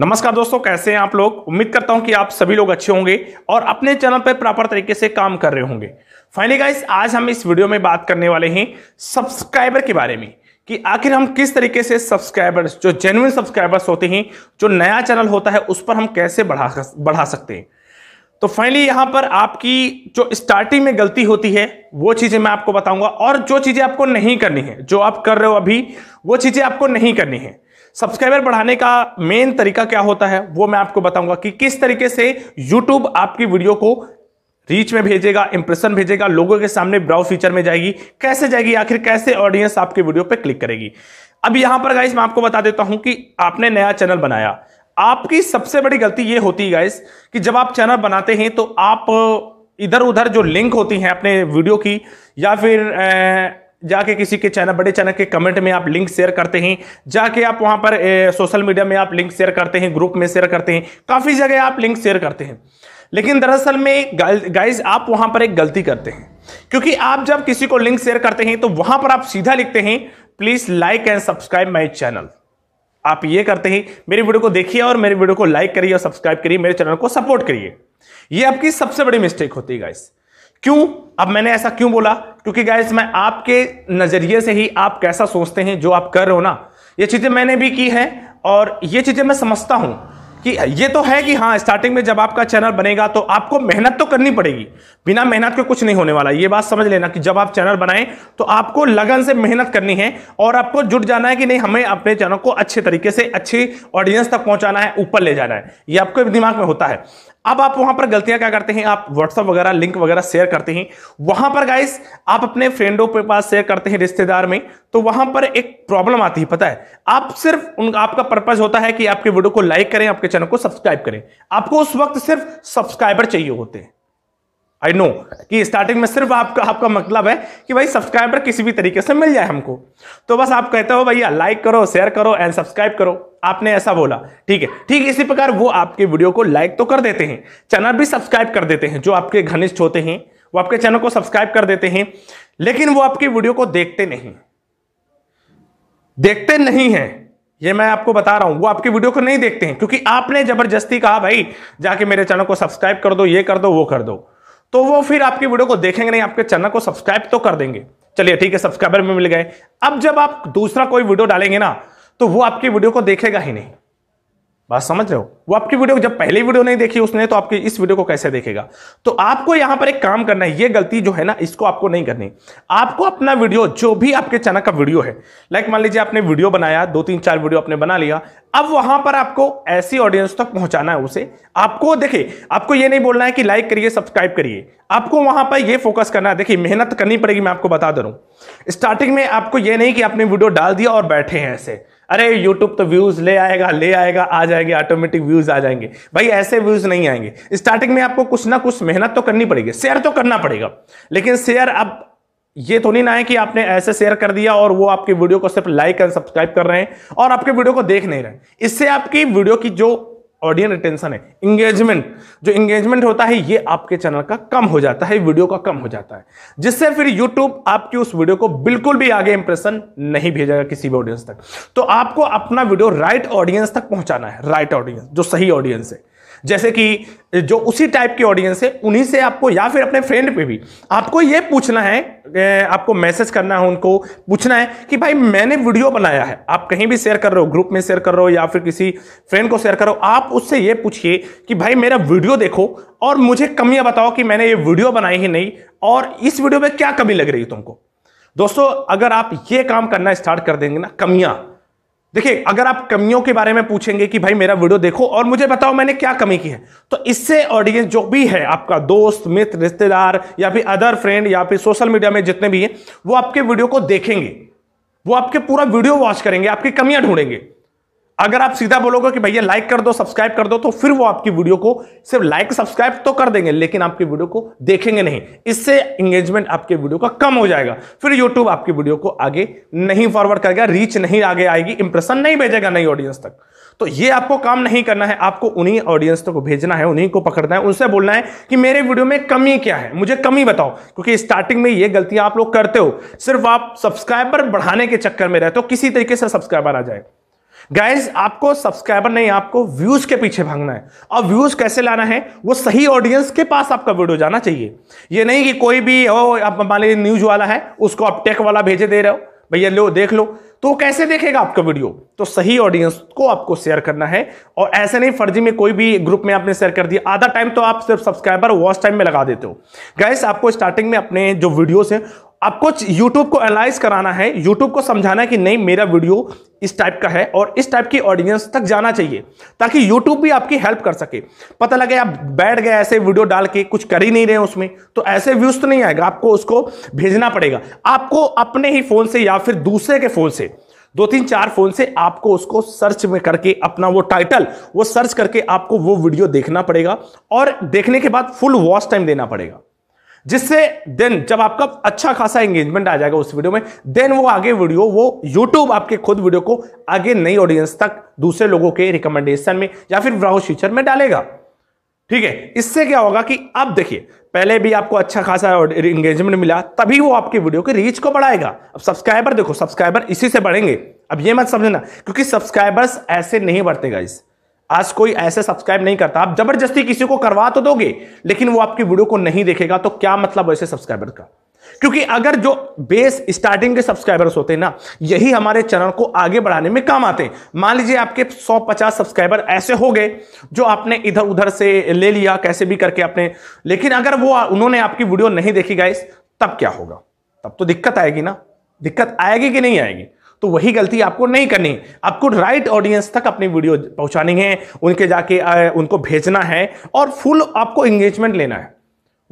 नमस्कार दोस्तों कैसे हैं आप लोग उम्मीद करता हूं कि आप सभी लोग अच्छे होंगे और अपने चैनल पर प्रॉपर तरीके से काम कर रहे होंगे फाइनली गाइस आज हम इस वीडियो में बात करने वाले हैं सब्सक्राइबर के बारे में कि आखिर हम किस तरीके से सब्सक्राइबर्स जो जेन्युन सब्सक्राइबर्स होते हैं जो नया चैनल होता है उस पर हम कैसे बढ़ा बढ़ा सकते हैं तो फाइनली यहाँ पर आपकी जो स्टार्टिंग में गलती होती है वो चीज़ें मैं आपको बताऊंगा और जो चीज़ें आपको नहीं करनी है जो आप कर रहे हो अभी वो चीज़ें आपको नहीं करनी है सब्सक्राइबर बढ़ाने का मेन तरीका क्या होता है वो मैं आपको बताऊंगा कि किस तरीके से यूट्यूब आपकी वीडियो को रीच में भेजेगा इंप्रेशन भेजेगा लोगों के सामने ब्राउ फीचर में जाएगी कैसे जाएगी आखिर कैसे ऑडियंस आपके वीडियो पे क्लिक करेगी अब यहां पर गाइस मैं आपको बता देता हूं कि आपने नया चैनल बनाया आपकी सबसे बड़ी गलती ये होती है गाइस कि जब आप चैनल बनाते हैं तो आप इधर उधर जो लिंक होती हैं अपने वीडियो की या फिर जाके किसी के चैनल बड़े चैनल के कमेंट में आप लिंक शेयर करते हैं जाके आप वहां पर ए, सोशल मीडिया में आप लिंक शेयर करते हैं ग्रुप में शेयर करते हैं काफ़ी जगह आप लिंक शेयर करते हैं लेकिन दरअसल में गाइज आप वहां पर एक गलती करते हैं क्योंकि आप जब किसी को लिंक शेयर करते हैं तो वहां पर आप सीधा लिखते हैं please like and subscribe my channel आप ये करते हैं मेरी वीडियो को देखिए और मेरी वीडियो को लाइक करिए और सब्सक्राइब करिए मेरे चैनल को सपोर्ट करिए ये आपकी सबसे बड़ी मिस्टेक होती है गाइस क्यों अब मैंने ऐसा क्यों बोला क्योंकि गाइस मैं आपके नज़रिए से ही आप कैसा सोचते हैं जो आप कर रहे हो ना ये चीज़ें मैंने भी की हैं और ये चीज़ें मैं समझता हूं कि ये तो है कि हाँ स्टार्टिंग में जब आपका चैनल बनेगा तो आपको मेहनत तो करनी पड़ेगी बिना मेहनत के कुछ नहीं होने वाला ये बात समझ लेना कि जब आप चैनल बनाएं तो आपको लगन से मेहनत करनी है और आपको जुट जाना है कि नहीं हमें अपने चैनल को अच्छे तरीके से अच्छी ऑडियंस तक पहुंचाना है ऊपर ले जाना है ये आपके दिमाग में होता है अब आप वहां पर गलतियां क्या करते हैं आप व्हाट्सअप वगैरह लिंक वगैरह शेयर करते हैं वहां पर गाइस आप अपने फ्रेंडों के पास शेयर करते हैं रिश्तेदार में तो वहां पर एक प्रॉब्लम आती है पता है आप सिर्फ उन आपका पर्पज होता है कि आपके वीडियो को लाइक करें आपके चैनल को सब्सक्राइब करें आपको उस वक्त सिर्फ सब्सक्राइबर चाहिए होते हैं आई नो कि स्टार्टिंग में सिर्फ आपका आपका मतलब है कि भाई सब्सक्राइबर किसी भी तरीके से मिल जाए हमको तो बस आप कहते हो भैया लाइक करो शेयर करो एंड सब्सक्राइब करो आपने ऐसा बोला ठीक है ठीक इसी प्रकार वो आपके वीडियो को लाइक तो कर देते हैं चैनल भी सब्सक्राइब कर देते हैं जो आपके घनिष्ठ होते हैं वो आपके चैनल को सब्सक्राइब कर देते हैं लेकिन वो आपकी वीडियो को देखते नहीं देखते नहीं है ये मैं आपको बता रहा हूं वो आपकी वीडियो को नहीं देखते हैं क्योंकि आपने जबरदस्ती कहा भाई जाके मेरे चैनल को सब्सक्राइब कर दो ये कर दो वो कर दो तो वो फिर आपकी वीडियो को देखेंगे नहीं आपके चैनल को सब्सक्राइब तो कर देंगे चलिए ठीक है सब्सक्राइबर में मिल गए अब जब आप दूसरा कोई वीडियो डालेंगे ना तो वो आपकी वीडियो को देखेगा ही नहीं बात समझ रहे हो वो आपकी वीडियो जब पहली वीडियो नहीं देखी उसने तो आपकी इस वीडियो को कैसे देखेगा तो आपको यहां पर एक काम करना है ये गलती जो है ना इसको आपको नहीं करनी आपको अपना वीडियो जो भी आपके चैनल का वीडियो है लाइक मान लीजिए आपने वीडियो बनाया दो तीन चार वीडियो आपने बना लिया अब वहां पर आपको ऐसी ऑडियंस तक पहुंचाना है उसे आपको देखिए आपको ये नहीं बोलना है कि लाइक करिए सब्सक्राइब करिए आपको वहां पर यह फोकस करना है देखिए मेहनत करनी पड़ेगी मैं आपको बता दे रहा हूं स्टार्टिंग में आपको यह नहीं कि आपने वीडियो डाल दिया और बैठे हैं ऐसे अरे यूट्यूब तो व्यूज ले आएगा ले आएगा आ जाएंगे ऑटोमेटिक व्यूज आ जाएंगे भाई ऐसे व्यूज नहीं आएंगे स्टार्टिंग में आपको कुछ ना कुछ मेहनत तो करनी पड़ेगी शेयर तो करना पड़ेगा लेकिन शेयर अब ये तो नहीं ना है कि आपने ऐसे शेयर कर दिया और वो आपके वीडियो को सिर्फ लाइक एंड सब्सक्राइब कर रहे हैं और आपके वीडियो को देख नहीं रहे इससे आपकी वीडियो की जो ऑडियन रिटेंशन है इंगेजमेंट जो इंगेजमेंट होता है ये आपके चैनल का कम हो जाता है वीडियो का कम हो जाता है जिससे फिर यूट्यूब आपकी उस वीडियो को बिल्कुल भी आगे इंप्रेशन नहीं भेजेगा किसी भी ऑडियंस तक तो आपको अपना वीडियो राइट ऑडियंस तक पहुंचाना है राइट ऑडियंस जो सही ऑडियंस है जैसे कि जो उसी टाइप की ऑडियंस है उन्हीं से आपको या फिर अपने फ्रेंड पे भी आपको ये पूछना है आपको मैसेज करना है उनको पूछना है कि भाई मैंने वीडियो बनाया है आप कहीं भी शेयर कर रहे हो ग्रुप में शेयर कर रहे हो या फिर किसी फ्रेंड को शेयर करो आप उससे ये पूछिए कि भाई मेरा वीडियो देखो और मुझे कमियाँ बताओ कि मैंने ये वीडियो बनाई ही नहीं और इस वीडियो में क्या कमी लग रही है तुमको दोस्तों अगर आप ये काम करना स्टार्ट कर देंगे ना कमियाँ देखिए अगर आप कमियों के बारे में पूछेंगे कि भाई मेरा वीडियो देखो और मुझे बताओ मैंने क्या कमी की है तो इससे ऑडियंस जो भी है आपका दोस्त मित्र रिश्तेदार या फिर अदर फ्रेंड या फिर सोशल मीडिया में जितने भी हैं वो आपके वीडियो को देखेंगे वो आपके पूरा वीडियो वॉच करेंगे आपकी कमियां ढूंढेंगे अगर आप सीधा बोलोगे कि भैया लाइक कर दो सब्सक्राइब कर दो तो फिर वो आपकी वीडियो को सिर्फ लाइक सब्सक्राइब तो कर देंगे लेकिन आपकी वीडियो को देखेंगे नहीं इससे एंगेजमेंट आपके वीडियो का कम हो जाएगा फिर यूट्यूब आपकी वीडियो को आगे नहीं फॉरवर्ड करेगा रीच नहीं आगे आएगी इंप्रेशन नहीं भेजेगा नई ऑडियंस तक तो ये आपको काम नहीं करना है आपको उन्हीं ऑडियंस को भेजना है उन्हीं को पकड़ना है उनसे बोलना है कि मेरे वीडियो में कमी क्या है मुझे कमी बताओ क्योंकि स्टार्टिंग में ये गलतियां आप लोग करते हो सिर्फ आप सब्सक्राइबर बढ़ाने के चक्कर में रहते हो किसी तरीके से सब्सक्राइबर आ जाए गाइज आपको सब्सक्राइबर नहीं आपको व्यूज के पीछे भागना है और व्यूज कैसे लाना है वो सही ऑडियंस के पास आपका वीडियो जाना चाहिए ये नहीं कि कोई भी हो आप मान लीजिए न्यूज वाला है उसको आप टेक वाला भेजे दे रहे हो भैया लो देख लो तो कैसे देखेगा आपका वीडियो तो सही ऑडियंस को आपको शेयर करना है और ऐसे नहीं फर्जी में कोई भी ग्रुप में आपने शेयर कर दिया आधा टाइम तो आप सिर्फ सब्सक्राइबर वॉच टाइम में लगा देते हो गैस आपको स्टार्टिंग में अपने जो वीडियोस हैं आपको YouTube को एनालाइज कराना है YouTube को समझाना है कि नहीं मेरा वीडियो इस टाइप का है और इस टाइप की ऑडियंस तक जाना चाहिए ताकि YouTube भी आपकी हेल्प कर सके पता लगे आप बैठ गए ऐसे वीडियो डाल के कुछ कर ही नहीं रहे उसमें तो ऐसे व्यूज तो नहीं आएगा आपको उसको भेजना पड़ेगा आपको अपने ही फोन से या फिर दूसरे के फोन से दो तीन चार फोन से आपको उसको सर्च में करके अपना वो टाइटल वो सर्च करके आपको वो वीडियो देखना पड़ेगा और देखने के बाद फुल वॉच टाइम देना पड़ेगा जिससे देन जब आपका अच्छा खासा एंगेजमेंट आ जाएगा उस वीडियो में देन वो आगे वीडियो वो यूट्यूब आपके खुद वीडियो को आगे नई ऑडियंस तक दूसरे लोगों के रिकमेंडेशन में या फिर ब्राउज फीचर में डालेगा ठीक है इससे क्या होगा कि अब देखिए पहले भी आपको अच्छा खासा एंगेजमेंट मिला तभी वो आपके वीडियो के रीच को बढ़ाएगा अब सब्सक्राइबर देखो सब्सक्राइबर इसी से बढ़ेंगे अब ये मत समझना क्योंकि सब्सक्राइबर्स ऐसे नहीं बढ़ते गाइस आज कोई ऐसे सब्सक्राइब नहीं करता आप जबरदस्ती किसी को करवा तो दोगे लेकिन वो आपकी वीडियो को नहीं देखेगा तो क्या मतलब ऐसे सब्सक्राइबर का क्योंकि अगर जो बेस स्टार्टिंग के सब्सक्राइबर्स होते हैं ना यही हमारे चैनल को आगे बढ़ाने में काम आते हैं मान लीजिए आपके 150 सब्सक्राइबर ऐसे हो गए जो आपने इधर उधर से ले लिया कैसे भी करके आपने लेकिन अगर वो उन्होंने आपकी वीडियो नहीं देखी गाइस तब क्या होगा तब तो दिक्कत आएगी ना दिक्कत आएगी कि नहीं आएगी तो वही गलती आपको नहीं करनी आपको राइट ऑडियंस तक अपनी वीडियो पहुंचानी है उनके जाके उनको भेजना है और फुल आपको इंगेजमेंट लेना है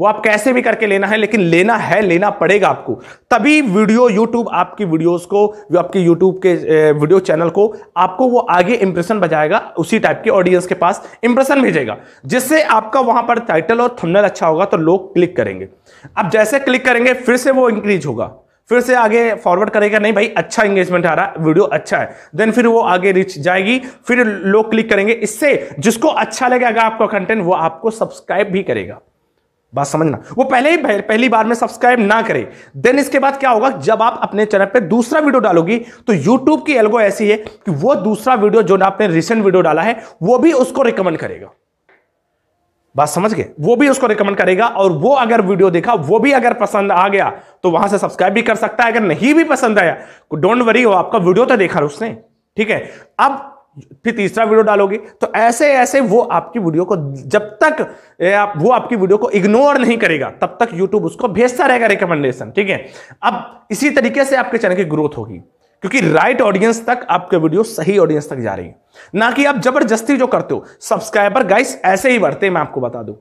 वो आप कैसे भी करके लेना है लेकिन लेना है लेना पड़ेगा आपको तभी वीडियो यूट्यूब आपकी वीडियोस को आपके यूट्यूब के वीडियो चैनल को आपको वो आगे इंप्रेशन बजाएगा उसी टाइप के ऑडियंस के पास इंप्रेशन भेजेगा जिससे आपका वहां पर टाइटल और थंबनेल अच्छा होगा तो लोग क्लिक करेंगे अब जैसे क्लिक करेंगे फिर से वो इंक्रीज होगा फिर से आगे फॉरवर्ड करेगा नहीं भाई अच्छा एंगेजमेंट आ रहा है वीडियो अच्छा है देन फिर वो आगे रिच जाएगी फिर लोग क्लिक करेंगे इससे जिसको अच्छा लगेगा आपका कंटेंट वो आपको सब्सक्राइब भी करेगा बात समझना वो पहले ही पहली बार में सब्सक्राइब ना करे देन इसके बाद क्या होगा जब आप अपने चैनल पे दूसरा वीडियो डालोगी तो यूट्यूब की एल्गो ऐसी है कि वो दूसरा वीडियो जो आपने रिसेंट वीडियो डाला है वो भी उसको रिकमेंड करेगा बात समझ गए वो भी उसको रिकमेंड करेगा और वो अगर वीडियो देखा वो भी अगर पसंद आ गया तो वहां से सब्सक्राइब भी कर सकता है अगर नहीं भी पसंद आया डोंट तो वरी वो आपका वीडियो तो देखा उसने ठीक है अब फिर तीसरा वीडियो डालोगे तो ऐसे ऐसे वो आपकी वीडियो को जब तक आप वो आपकी वीडियो को इग्नोर नहीं करेगा तब तक यूट्यूब उसको भेजता रहेगा रिकमेंडेशन ठीक है अब इसी तरीके से आपके चैनल की ग्रोथ होगी क्योंकि राइट ऑडियंस तक आपके वीडियो सही ऑडियंस तक जा रही है ना कि आप जबरदस्ती जो करते हो सब्सक्राइबर गाइस ऐसे ही बढ़ते मैं आपको बता दूं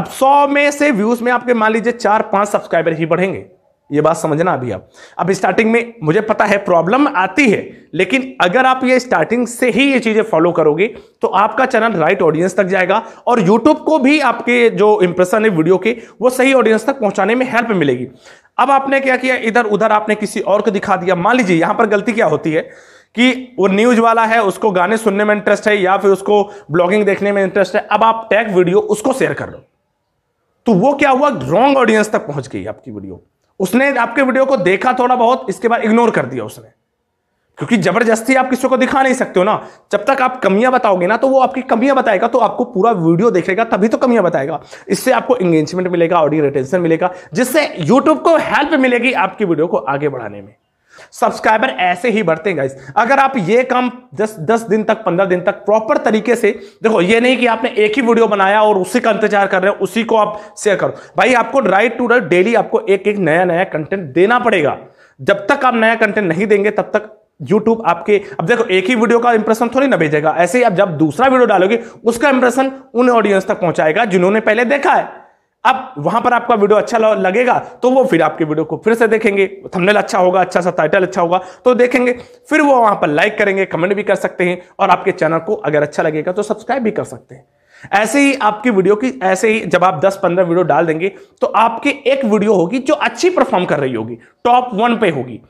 अब सौ में से व्यूज में आपके मान लीजिए चार पांच सब्सक्राइबर ही बढ़ेंगे ये बात समझना अभी आप अब स्टार्टिंग में मुझे पता है प्रॉब्लम आती है लेकिन अगर आप ये स्टार्टिंग से ही ये चीज़ें फॉलो करोगे तो आपका चैनल राइट ऑडियंस तक जाएगा और यूट्यूब को भी आपके जो इंप्रेशन है वीडियो के वो सही ऑडियंस तक पहुंचाने में हेल्प मिलेगी अब आपने क्या किया इधर उधर आपने किसी और को दिखा दिया मान लीजिए यहां पर गलती क्या होती है कि वो न्यूज वाला है उसको गाने सुनने में इंटरेस्ट है या फिर उसको ब्लॉगिंग देखने में इंटरेस्ट है अब आप टैग वीडियो उसको शेयर कर लो तो वो क्या हुआ रॉन्ग ऑडियंस तक पहुंच गई आपकी वीडियो उसने आपके वीडियो को देखा थोड़ा बहुत इसके बाद इग्नोर कर दिया उसने क्योंकि जबरदस्ती आप किसी को दिखा नहीं सकते हो ना जब तक आप कमियां बताओगे ना तो वो आपकी कमियां बताएगा तो आपको पूरा वीडियो देखेगा तभी तो कमियां बताएगा इससे आपको एंगेजमेंट मिलेगा ऑडियो रिटेंशन मिलेगा जिससे यूट्यूब को हेल्प मिलेगी आपकी वीडियो को आगे बढ़ाने में सब्सक्राइबर ऐसे ही बढ़ते हैं गाइस अगर आप ये काम दस दस दिन तक पंद्रह दिन तक प्रॉपर तरीके से देखो ये नहीं कि आपने एक ही वीडियो बनाया और उसी का इंतजार कर रहे हो उसी को आप शेयर करो भाई आपको राइट टू राइट डेली आपको एक एक नया नया कंटेंट देना पड़ेगा जब तक आप नया कंटेंट नहीं देंगे तब तक YouTube आपके अब देखो एक ही वीडियो का इंप्रेशन थोड़ी ना भेजेगा ऐसे ही आप जब दूसरा वीडियो डालोगे उसका इंप्रेशन उन ऑडियंस तक पहुंचाएगा जिन्होंने पहले देखा है अब वहां पर आपका वीडियो अच्छा लगेगा तो वो फिर आपके वीडियो को फिर से देखेंगे थंबनेल अच्छा होगा अच्छा सा टाइटल अच्छा होगा तो देखेंगे फिर वो वहां पर लाइक करेंगे कमेंट भी कर सकते हैं और आपके चैनल को अगर अच्छा लगेगा तो सब्सक्राइब भी कर सकते हैं ऐसे ही आपकी वीडियो की ऐसे ही जब आप 10-15 वीडियो डाल देंगे तो आपकी एक वीडियो होगी जो अच्छी परफॉर्म कर रही होगी टॉप वन पे होगी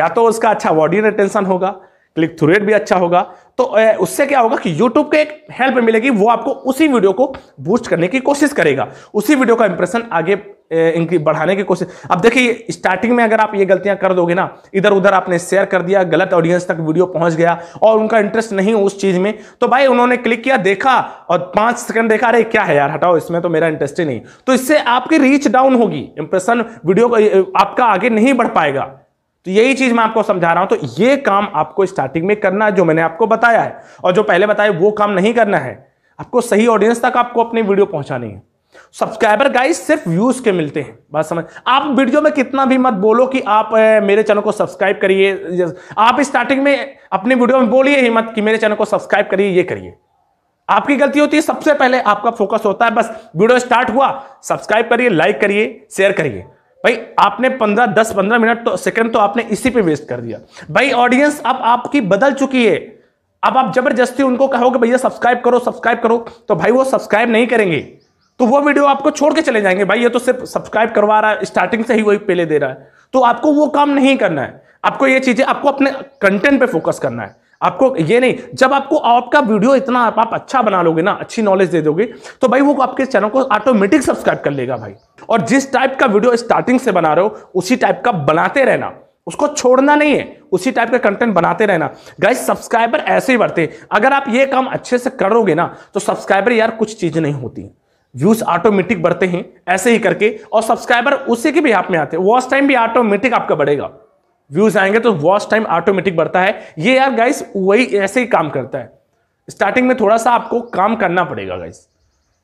या तो उसका अच्छा वॉडियन अटेंशन होगा क्लिक थ्रू रेट भी अच्छा होगा तो उससे क्या होगा कि YouTube के एक हेल्प मिलेगी वो आपको उसी वीडियो को बूस्ट करने की कोशिश करेगा उसी वीडियो का इंप्रेशन आगे इनकी बढ़ाने की कोशिश अब देखिए स्टार्टिंग में अगर आप ये गलतियां कर दोगे ना इधर उधर आपने शेयर कर दिया गलत ऑडियंस तक वीडियो पहुंच गया और उनका इंटरेस्ट नहीं हो उस चीज में तो भाई उन्होंने क्लिक किया देखा और पांच सेकंड देखा अरे क्या है यार हटाओ इसमें तो मेरा इंटरेस्ट ही नहीं तो इससे आपकी रीच डाउन होगी इंप्रेशन वीडियो आपका आगे नहीं बढ़ पाएगा तो यही चीज मैं आपको समझा रहा हूं तो ये काम आपको स्टार्टिंग में करना है जो मैंने आपको बताया है और जो पहले बताया वो काम नहीं करना है आपको सही ऑडियंस तक आपको अपनी वीडियो पहुंचानी है सब्सक्राइबर गाइस सिर्फ व्यूज के मिलते हैं बात समझ आप वीडियो में कितना भी मत बोलो कि आप ए, मेरे चैनल को सब्सक्राइब करिए आप स्टार्टिंग में अपनी वीडियो में बोलिए ही मत कि मेरे चैनल को सब्सक्राइब करिए ये करिए आपकी गलती होती है सबसे पहले आपका फोकस होता है बस वीडियो स्टार्ट हुआ सब्सक्राइब करिए लाइक करिए शेयर करिए भाई आपने पंद्रह दस पंद्रह मिनट तो सेकंड तो आपने इसी पे वेस्ट कर दिया भाई ऑडियंस अब आपकी बदल चुकी है अब आप जबरदस्ती उनको कहोगे भैया सब्सक्राइब करो सब्सक्राइब करो तो भाई वो सब्सक्राइब नहीं करेंगे तो वो वीडियो आपको छोड़ के चले जाएंगे भाई ये तो सिर्फ सब्सक्राइब करवा रहा है स्टार्टिंग से ही वही पहले दे रहा है तो आपको वो काम नहीं करना है आपको ये चीजें आपको अपने कंटेंट पे फोकस करना है आपको ये नहीं जब आपको आपका वीडियो इतना आप, आप अच्छा बना लोगे ना अच्छी नॉलेज दे दोगे तो भाई वो आपके चैनल को ऑटोमेटिक सब्सक्राइब कर लेगा भाई और जिस टाइप का वीडियो स्टार्टिंग से बना रहे हो उसी टाइप का बनाते रहना उसको छोड़ना नहीं है उसी टाइप का कंटेंट बनाते रहना गाइस सब्सक्राइबर ऐसे ही बढ़ते अगर आप ये काम अच्छे से करोगे ना तो सब्सक्राइबर यार कुछ चीज नहीं होती व्यूज ऑटोमेटिक बढ़ते हैं ऐसे ही करके और सब्सक्राइबर उसी के भी आप में आते हैं वॉच टाइम भी ऑटोमेटिक आपका बढ़ेगा व्यूज आएंगे तो वॉच टाइम ऑटोमेटिक बढ़ता है ये यार गाइस वही ऐसे ही काम करता है स्टार्टिंग में थोड़ा सा आपको काम करना पड़ेगा गाइस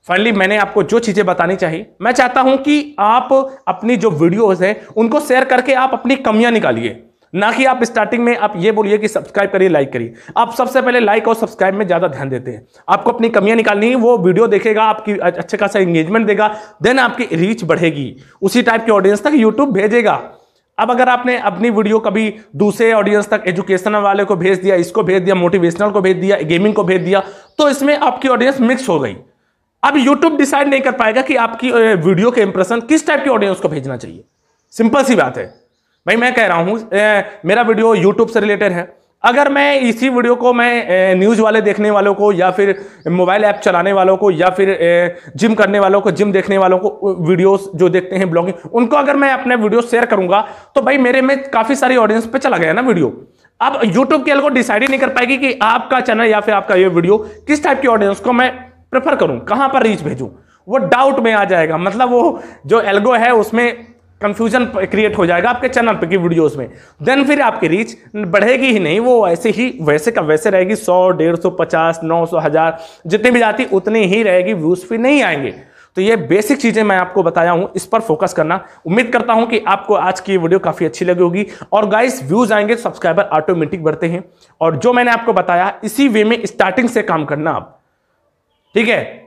फाइनली मैंने आपको जो चीज़ें बतानी चाहिए मैं चाहता हूं कि आप अपनी जो वीडियोस हैं उनको शेयर करके आप अपनी कमियां निकालिए ना कि आप स्टार्टिंग में आप ये बोलिए कि सब्सक्राइब करिए लाइक करिए आप सबसे पहले लाइक और सब्सक्राइब में ज़्यादा ध्यान देते हैं आपको अपनी कमियां निकालनी है वो वीडियो देखेगा आपकी अच्छे खासा एंगेजमेंट देगा देन आपकी रीच बढ़ेगी उसी टाइप के ऑडियंस तक यूट्यूब भेजेगा अब अगर आपने अपनी वीडियो कभी दूसरे ऑडियंस तक एजुकेशनल वाले को भेज दिया इसको भेज दिया मोटिवेशनल को भेज दिया गेमिंग को भेज दिया तो इसमें आपकी ऑडियंस मिक्स हो गई अब यूट्यूब डिसाइड नहीं कर पाएगा कि आपकी वीडियो के इंप्रेशन किस टाइप की ऑडियंस को भेजना चाहिए सिंपल सी बात है भाई मैं कह रहा हूं ए, मेरा वीडियो यूट्यूब से रिलेटेड है अगर मैं इसी वीडियो को मैं न्यूज़ वाले देखने वालों को या फिर मोबाइल ऐप चलाने वालों को या फिर जिम करने वालों को जिम देखने वालों को वीडियोस जो देखते हैं ब्लॉगिंग उनको अगर मैं अपने वीडियो शेयर करूंगा तो भाई मेरे में काफ़ी सारी ऑडियंस पे चला गया ना वीडियो अब यूट्यूब की एल्गो डिसाइड ही नहीं कर पाएगी कि आपका चैनल या फिर आपका ये वीडियो किस टाइप की ऑडियंस को मैं प्रेफर करूँ कहाँ पर रीच भेजूँ वो डाउट में आ जाएगा मतलब वो जो एल्गो है उसमें कंफ्यूजन क्रिएट हो जाएगा आपके चैनल पे की वीडियोस में देन फिर आपकी रीच बढ़ेगी ही नहीं वो ऐसे ही वैसे का वैसे रहेगी सौ डेढ़ सौ पचास नौ सौ हज़ार जितनी भी जाती उतनी ही रहेगी व्यूज़ फिर नहीं आएंगे तो ये बेसिक चीज़ें मैं आपको बताया हूं इस पर फोकस करना उम्मीद करता हूं कि आपको आज की वीडियो काफ़ी अच्छी लगी होगी और गाइस व्यूज़ आएंगे सब्सक्राइबर ऑटोमेटिक बढ़ते हैं और जो मैंने आपको बताया इसी वे में स्टार्टिंग से काम करना आप ठीक है